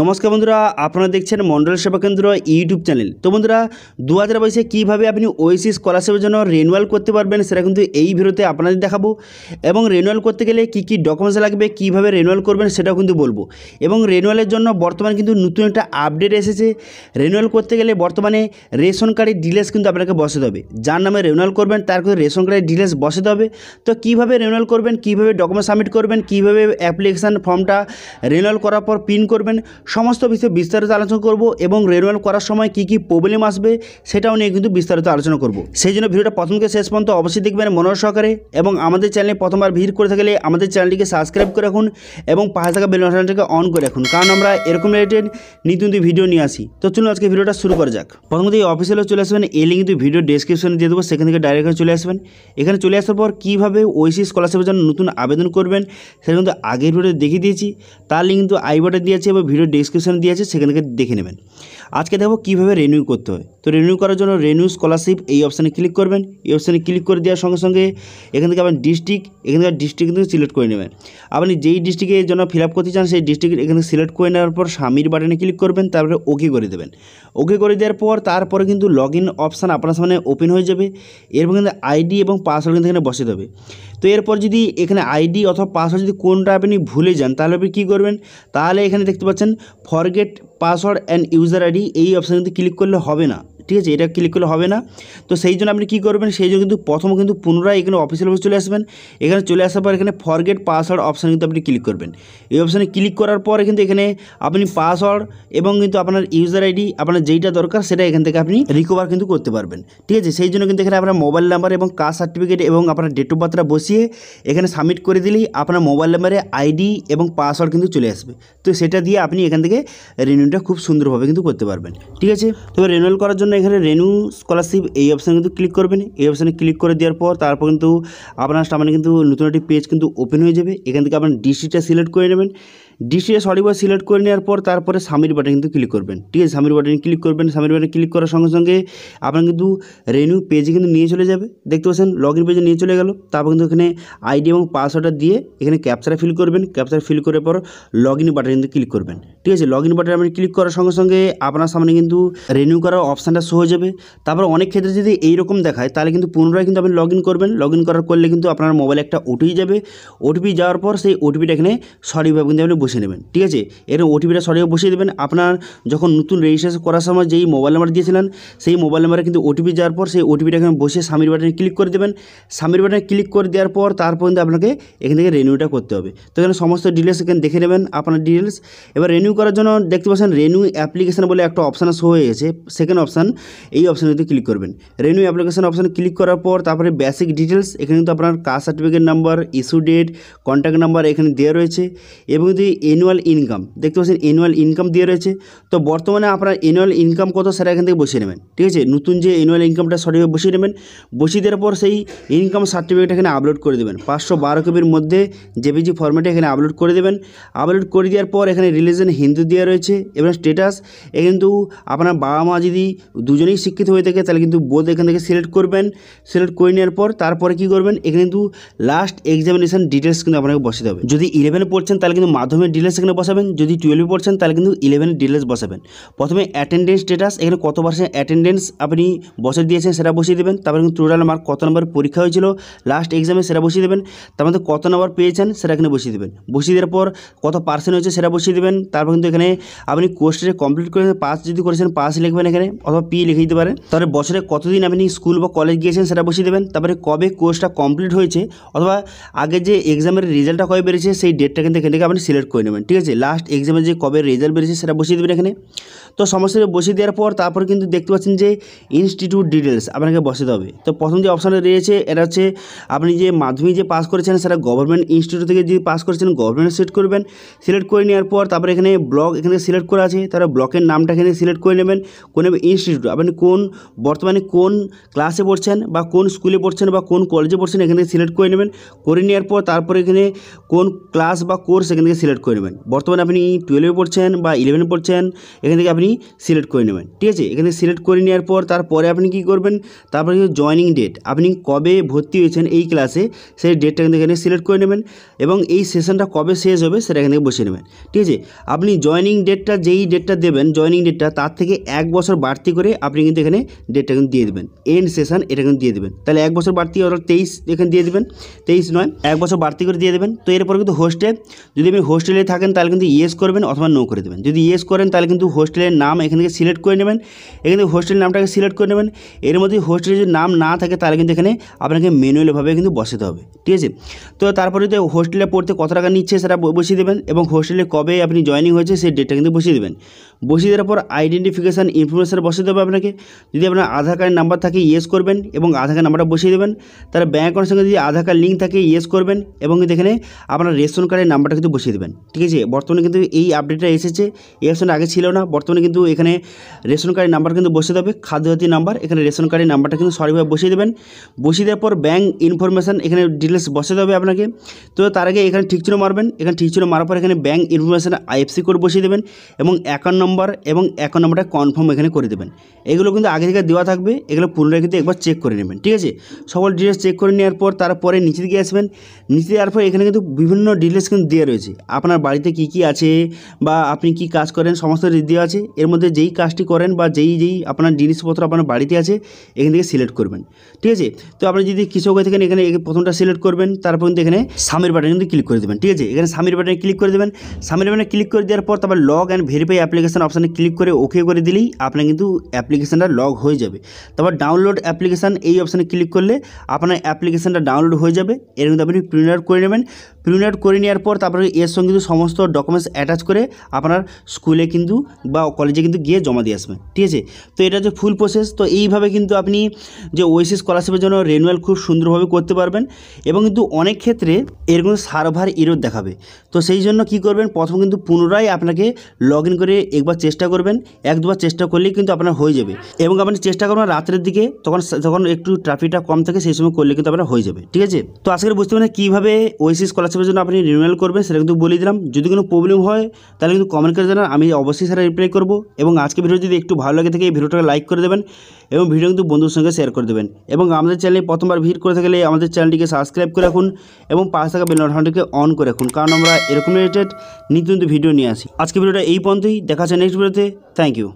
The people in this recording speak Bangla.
নমস্কার বন্ধুরা আপনারা দেখছেন মন্ডল সেবা কেন্দ্র ইউটিউব চ্যানেল তো বন্ধুরা দু হাজার বাইশে কীভাবে আপনি ওয়েসি স্কলারশিপের জন্য রেনুয়াল করতে পারবেন সেটা কিন্তু এই ভিডিওতে আপনাদের দেখাবো এবং রেনুয়াল করতে গেলে কি কি ডকুমেন্টস লাগবে কিভাবে রেনুয়াল করবেন সেটাও কিন্তু বলবো এবং রেনুয়ালের জন্য বর্তমানে কিন্তু নতুন একটা আপডেট এসেছে রেনুয়াল করতে গেলে বর্তমানে রেশন কার্ডের ডিলেস কিন্তু আপনাকে বসাতে হবে যার নামে রেনুয়াল করবেন তার কিন্তু রেশন কার্ডের ডিলেস বসাতে হবে তো কিভাবে রেনুয়াল করবেন কিভাবে ডকুমেন্ট সাবমিট করবেন কিভাবে অ্যাপ্লিকেশান ফর্মটা রেনুয়াল করার পর প্রিন্ট করবেন সমস্ত বিষয়ে বিস্তারিত আলোচনা করব এবং রেনুয়াল করার সময় কি কি প্রবলেম আসবে সেটাও নিয়ে কিন্তু বিস্তারিত আলোচনা করব সেই জন্য ভিডিওটা প্রথমকে শেষ পর্যন্ত অবশ্যই দেখবেন মনোর সহকারে এবং আমাদের চ্যানেলে প্রথমবার ভিড় করে থাকলে আমাদের চ্যানেলটিকে সাবস্ক্রাইব করে রাখুন এবং পাশে থাকা বেল বাটনটাকে অন করে রাখুন কারণ আমরা এরকম রিলেটেড নিত্য নতুন ভিডিও নিয়ে আসি তো চলুন আজকে ভিডিওটা শুরু করা যাক প্রথমত এই অফিসিয়ালও চলে আসবেন এই লিঙ্ক কিন্তু ভিডিও ডিসক্রিপশনে দিয়ে দেবো সেখান থেকে ডাইরেক্ট চলে আসবেন এখানে চলে আসার পর কীভাবে ওইসি স্কলারশিপের জন্য নতুন আবেদন করবেন সেটা কিন্তু আগের ভিডিও দেখিয়ে দিয়েছি তার লিঙ্ক কিন্তু আইবটে দিয়েছে এবং ভিডিও ডেসক্রিপশন দেয়া আছে সেখান থেকে দেখে নেবেন আজকে দেখো কিভাবে রিনিউ করতে হয় তো রিনিউ করার জন্য রিনিউ স্কলারশিপ এই অপশানে ক্লিক করবেন এই অপশানে ক্লিক করে দেওয়ার সঙ্গে সঙ্গে এখান থেকে আপনার ডিস্ট্রিক্ট এখান থেকে ডিস্ট্রিক্ট কিন্তু সিলেক্ট করে নেবেন আপনি যেই ডিস্ট্রিক্টের জন্য ফিল আপ করতে চান সেই ডিস্ট্রিক্ট এখান থেকে সিলেক্ট করে নেওয়ার পর স্বামীর বাটনে ক্লিক করবেন তারপরে ওকে করে দেবেন ওকে করে দেওয়ার পর তারপরে কিন্তু লগ ইন অপশান আপনার সামনে ওপেন হয়ে যাবে এরপর কিন্তু আইডি এবং পাসওয়ার্ড কিন্তু এখানে বসে দেবে তো এরপর যদি এখানে আইডি অথবা পাসওয়ার্ড যদি কোনটা আপনি ভুলে যান তাহলে আপনি কী করবেন তাহলে এখানে দেখতে পাচ্ছেন forget password and user ID এই অপশানে কিন্তু ক্লিক করলে হবে না ঠিক আছে এটা ক্লিক করলে হবে না তো সেই জন্য আপনি কী করবেন সেই জন্য কিন্তু প্রথম কিন্তু পুনরায় এখানে অফিসিয়াল অফিস চলে আসবেন এখানে চলে আসার পর এখানে ফরগেট পাসওয়ার্ড অপশান কিন্তু আপনি ক্লিক করবেন এই অপশানে ক্লিক করার পরে কিন্তু এখানে আপনি পাসওয়ার্ড এবং কিন্তু আপনার ইউজার আইডি আপনার যেইটা দরকার সেটা এখান থেকে আপনি রিকভার কিন্তু করতে পারবেন ঠিক আছে সেই জন্য কিন্তু এখানে আপনার মোবাইল নাম্বার এবং কাস্ট সার্টিফিকেট এবং আপনার ডেট অফ বার্থটা বসিয়ে এখানে সাবমিট করে দিলেই আপনার মোবাইল নাম্বারে আইডি এবং পাসওয়ার্ড কিন্তু চলে আসবে তো সেটা দিয়ে আপনি এখান থেকে রিনিউটা খুব সুন্দরভাবে কিন্তু করতে পারবেন ঠিক আছে তবে রিনিউয়াল করার জন্য এখানে রেনু স্কলারশিপ এই অপশানে কিন্তু ক্লিক করবেন এই অপশানে ক্লিক করে দেওয়ার পর তারপর কিন্তু আপনার সামনে কিন্তু নতুন একটি পেজ কিন্তু ওপেন হয়ে যাবে এখান থেকে আপনার ডিস্ট্রিক্টটা সিলেক্ট করে নেবেন ডিসিএস অডিও সিলেক্ট করে নেওয়ার পর তারপরে সামির বাটন কিন্তু ক্লিক করবেন ঠিক আছে সামির বাটন ক্লিক করবেন সামির বাটন ক্লিক করার সঙ্গে সঙ্গে আপনার কিন্তু রেনিউ পেজে কিন্তু নিয়ে চলে যাবে দেখতে পাচ্ছেন লগ ইন পেজে নিয়ে চলে গেল তারপর কিন্তু এখানে আইডি এবং পাসওয়ার্ডটা দিয়ে এখানে ক্যাপচারা ফিল করবেন ক্যাপচার ফিল করার পর লগ ইন বাটন কিন্তু ক্লিক করবেন ঠিক আছে লগ ইন বাটন আপনি ক্লিক করার সঙ্গে সঙ্গে আপনার সামনে কিন্তু রেনিউ করার অপশানটা শো হয়ে যাবে তারপর অনেক ক্ষেত্রে যদি এইরকম দেখায় তাহলে কিন্তু পুনরায় কিন্তু আপনি লগ ইন করবেন লগ ইন করার করলে কিন্তু আপনার মোবাইলে একটা ওটিপি যাবে ওটিপি যাওয়ার পর সেই ওটিপিটা এখানে সঠিকভাবে কিন্তু আপনি বসিয়ে নেবেন ঠিক আছে এরকম ওটিপিটা সঠিকভাবে বসিয়ে দেবেন আপনার যখন নতুন রেজিস্ট্রেশন করার সময় যেই মোবাইল নাম্বার দিয়েছিলেন সেই মোবাইল নাম্বারে কিন্তু ওটিপি যাওয়ার পর সেই ওটিপিটা এখানে বসে সামির বাটনে ক্লিক করে দেবেন সামির বাটনে ক্লিক করে দেওয়ার পর তারপর কিন্তু আপনাকে এখান থেকে রেনিউটা করতে হবে তো এখানে সমস্ত ডিটেলস এখানে দেখে নেবেন আপনার ডিটেলস এবার রেনিউ করার জন্য দেখতে পাচ্ছেন রেনিউ অ্যাপ্লিকেশান বলে একটা অপশান শো হয়ে গেছে সেকেন্ড অপশান এই অপশানে কিন্তু ক্লিক করবেন রেনিউ অ্যাপ্লিকেশান অপশানে ক্লিক করার পর তারপরে বেসিক ডিটেলস এখানে কিন্তু আপনার caste certificate number issue date contact number এখানে দেওয়া রয়েছে এবং যদি অ্যানুয়াল ইনকাম দেখতে পাচ্ছেন অ্যানুয়াল ইনকাম দিয়ে রয়েছে তো বর্তমানে আপনার অ্যানুয়াল ইনকাম কত সেটা এখান থেকে বসিয়ে নেবেন ঠিক আছে নতুন যে অ্যানুয়াল ইনকামটা সঠিকভাবে বসিয়ে নেবেন বসিয়ে দেওয়ার পর সেই ইনকাম সার্টিফিকেট এখানে আপলোড করে দেবেন পাঁচশো বারো কপির মধ্যে জেপিজি ফরম্যাটে এখানে আপলোড করে দেবেন আপলোড করে দেওয়ার পর এখানে রিলিজন হিন্দু দেওয়া রয়েছে এবং স্টেটাস এ কিন্তু আপনার বাবা মা যদি দুজনেই শিক্ষিত হয়ে থাকে তাহলে কিন্তু বোধ এখান থেকে সিলেক্ট করবেন সিলেক্ট করে নেওয়ার পর তারপরে কি করবেন এখানে কিন্তু লাস্ট এক্সামিনেশান ডিটেলস কিন্তু আপনাকে বসিয়ে দেবে যদি ইলেভেন পড়ছেন তাহলে কিন্তু মাধ্যমিক প্রথমে ডিটেলস এখানে বসাবেন যদি টুয়েলভে পড়ছেন তাহলে কিন্তু ইলেভেনের ডিটেলস বসাবেন প্রথমে অ্যাটেন্ডেন্স স্ট্যাটাস এখানে কত পার্সেন্ট অ্যাটেন্ডেন্স আপনি বসে দিয়েছেন সেটা বসিয়ে দেবেন তারপরে কিন্তু টোটাল মার্ক কত নম্বর পরীক্ষা হয়েছিল লাস্ট এক্সামে সেটা বসিয়ে দেবেন তার মধ্যে কত নম্বর পেয়েছেন সেটা এখানে বসিয়ে দেবেন বসিয়ে দেওয়ার পর কত পার্সেন্ট হয়েছে সেটা বসিয়ে দেবেন তারপর কিন্তু এখানে আপনি কোর্সটা কমপ্লিট করেছেন পাস যদি করেছেন পাস লিখবেন এখানে অথবা পি লিখে দিতে পারেন তারপরে বছরে কতদিন আপনি স্কুল বা কলেজ গিয়েছেন সেটা বসিয়ে দেবেন তারপরে কবে কোর্সটা কমপ্লিট হয়েছে অথবা আগে যে এক্সামের রেজাল্টটা কবে বেরিয়েছে সেই ডেটটা কিন্তু এখান থেকে আপনি সিলেক্ট করে নেবেন ঠিক আছে লাস্ট এক্সামে যে কবে রেজাল্ট বেরিয়েছে সেটা বসিয়ে দেবেন এখানে তো সমস্ত বসিয়ে দেওয়ার পর তারপর কিন্তু দেখতে পাচ্ছেন যে ইনস্টিটিউট ডিটেলস আপনাকে বসাতে হবে তো প্রথম যে অপশানটা রয়েছে এটা হচ্ছে আপনি যে মাধ্যমিক যে পাস করেছেন সেটা গভর্নমেন্ট ইনস্টিটিউট থেকে যদি পাস করেছেন গভর্নমেন্ট সিলেক্ট করবেন সিলেক্ট করে নেওয়ার পর তারপর এখানে ব্লক এখানে সিলেক্ট করা আছে তারা ব্লকের নামটা এখানে সিলেক্ট করে নেবেন কোন ইনস্টিটিউট আপনি কোন বর্তমানে কোন ক্লাসে পড়ছেন বা কোন স্কুলে পড়ছেন বা কোন কলেজে পড়ছেন এখানে সিলেক্ট করে নেবেন করে নেওয়ার পর তারপর এখানে কোন ক্লাস বা কোর্স এখান থেকে সিলেক্ট করে নেবেন বর্তমানে আপনি টুয়েলভে পড়ছেন বা ইলেভেনে পড়ছেন এখান থেকে আপনি সিলেক্ট করে নেবেন ঠিক আছে এখান থেকে সিলেক্ট করে নেওয়ার পর তারপরে আপনি কি করবেন তারপরে কিন্তু জয়নিং ডেট আপনি কবে ভর্তি হয়েছেন এই ক্লাসে সেই ডেটটা কিন্তু এখানে সিলেক্ট করে নেবেন এবং এই সেশনটা কবে শেষ হবে সেটা এখান থেকে বসে নেবেন ঠিক আছে আপনি জয়নিং ডেটটা যেই ডেটটা দেবেন জয়নিং ডেটটা তার থেকে এক বছর বাড়তি করে আপনি কিন্তু এখানে ডেটটা কিন্তু দিয়ে দেবেন এন্ড সেশন এটা কিন্তু দিয়ে দেবেন তাহলে এক বছর বাড়তি অর্থাৎ তেইশ এখানে দিয়ে দেবেন তেইশ নয় এক বছর বাড়তি করে দিয়ে দেবেন তো এরপর কিন্তু হোস্টেল যদি আপনি হোস্টেল হোস্টেলে থাকেন তাহলে কিন্তু ইয়েস করবেন অথবা নো করে দেবেন যদি ইয়েস করেন তাহলে কিন্তু হোস্টেলের নাম এখান থেকে সিলেক্ট করে নেবেন এখান থেকে হোস্টেলের নামটাকে সিলেক্ট করে নেবেন এর মধ্যে হোস্টেলে যদি নাম না থাকে তাহলে কিন্তু এখানে আপনাকে ম্যানুয়ালভাবে কিন্তু বসাতে হবে ঠিক আছে তো তারপরে যদি হোস্টেলে পড়তে কত টাকা নিচ্ছে সেটা বসিয়ে দেবেন এবং হোস্টেলে কবে আপনি জয়নিং হয়েছে সেই ডেটটা কিন্তু বসিয়ে দেবেন বসিয়ে দেওয়ার পর আইডেন্টিফিকেশান ইনফরমেশান বসিয়ে দেবে আপনাকে যদি আপনার আধার কার্ড নাম্বার থাকে ইয়েস করবেন এবং আধার কার্ড নাম্বারটা বসিয়ে দেবেন তার ব্যাঙ্ক অ্যাকাউন্টের সঙ্গে যদি আধার কার্ড লিঙ্ক থাকে ইয়েস করবেন এবং এখানে আপনার রেশন কার্ডের নাম্বারটা কিন্তু বসিয়ে দেবেন ঠিক আছে বর্তমানে কিন্তু এই আপডেটটা এসেছে এই অপশানটা আগে ছিল না বর্তমানে কিন্তু এখানে রেশন কার্ডের নাম্বার কিন্তু বসে দেবে জাতীয় নাম্বার এখানে রেশন কার্ডের নাম্বারটা কিন্তু সঠিকভাবে বসিয়ে দেবেন বসিয়ে দেওয়ার পর ব্যাঙ্ক ইনফরমেশান এখানে ডিটেলস বসে দেবে আপনাকে তো তার আগে এখানে ঠিক চিহ্ন মারবেন এখানে ঠিক চিহ্ন মারার পর এখানে ব্যাঙ্ক ইনফরমেশান আইএফসি কোড বসিয়ে দেবেন এবং অ্যাকাউন্ট নম্বর এবং অ্যাকাউন্ট নম্বরটা কনফার্ম এখানে করে দেবেন এগুলো কিন্তু আগে থেকে দেওয়া থাকবে এগুলো পুনরায় কিন্তু একবার চেক করে নেবেন ঠিক আছে সকল ডিটেলস চেক করে নেওয়ার পর তারপরে নিচে দিকে আসবেন নিচে দেওয়ার পর এখানে কিন্তু বিভিন্ন ডিটেলস কিন্তু দেওয়া রয়েছে আপনার আপনার বাড়িতে কি কি আছে বা আপনি কি কাজ করেন সমস্ত দেওয়া আছে এর মধ্যে যেই কাজটি করেন বা যেই যেই আপনার জিনিসপত্র আপনার বাড়িতে আছে এখান থেকে সিলেক্ট করবেন ঠিক আছে তো আপনি যদি কৃষক হয়ে থাকেন এখানে প্রথমটা সিলেক্ট করবেন তারপর কিন্তু এখানে স্বামীর বাটনে কিন্তু ক্লিক করে দেবেন ঠিক আছে এখানে স্বামীর বাটনে ক্লিক করে দেবেন স্বামীর বাটনে ক্লিক করে দেওয়ার পর তারপর লগ অ্যান্ড ভেরিফাই অ্যাপ্লিকেশান অপশানে ক্লিক করে ওকে করে দিলেই আপনার কিন্তু অ্যাপ্লিকেশানটা লগ হয়ে যাবে তারপর ডাউনলোড অ্যাপ্লিকেশান এই অপশানে ক্লিক করলে আপনার অ্যাপ্লিকেশানটা ডাউনলোড হয়ে যাবে এর কিন্তু আপনি প্রিন্ট আউট করে নেবেন প্রিন্ট করে নেওয়ার পর তারপরে এর সঙ্গে কিন্তু সমস্ত ডকুমেন্টস অ্যাটাচ করে আপনার স্কুলে কিন্তু বা কলেজে কিন্তু গিয়ে জমা দিয়ে আসবেন ঠিক আছে তো এটা হচ্ছে ফুল প্রসেস তো এইভাবে কিন্তু আপনি যে ওয়েসি স্কলারশিপের জন্য রেনুয়াল খুব সুন্দরভাবে করতে পারবেন এবং কিন্তু অনেক ক্ষেত্রে এর সার্ভার ইরোধ দেখাবে তো সেই জন্য কি করবেন প্রথম কিন্তু পুনরায় আপনাকে লগ ইন করে একবার চেষ্টা করবেন এক দুবার চেষ্টা করলেই কিন্তু আপনার হয়ে যাবে এবং আপনি চেষ্টা করবেন রাত্রের দিকে তখন তখন একটু ট্রাফিকটা কম থাকে সেই সময় করলে কিন্তু আপনার হয়ে যাবে ঠিক আছে তো আজকে বুঝতে পারেন কীভাবে ওয়েসি স্কলারশিপ হোয়াটসঅ্যাপের জন্য আপনি রিনুয়াল করবেন সেটা কিন্তু বলে দিলাম যদি কোনো প্রবলেম হয় তাহলে কিন্তু কমেন্ট করে জানান আমি অবশ্যই সেটা রিপ্লাই করবো এবং আজকে ভিডিও যদি একটু ভালো লাগে থাকে এই ভিডিওটাকে লাইক করে দেবেন এবং ভিডিও কিন্তু বন্ধুর সঙ্গে শেয়ার করে দেবেন এবং আমাদের চ্যানেলে প্রথমবার ভিড় করে থাকলে আমাদের চ্যানেলটিকে সাবস্ক্রাইব করে রাখুন এবং পাশে থাকা বেল নোটিফিকেশনটিকে অন করে রাখুন কারণ আমরা এরকম রিলেটেড নিত্য ভিডিও নিয়ে আসি আজকে ভিডিওটা এই পর্যন্তই দেখা যায় নেক্সট ভিডিওতে থ্যাংক ইউ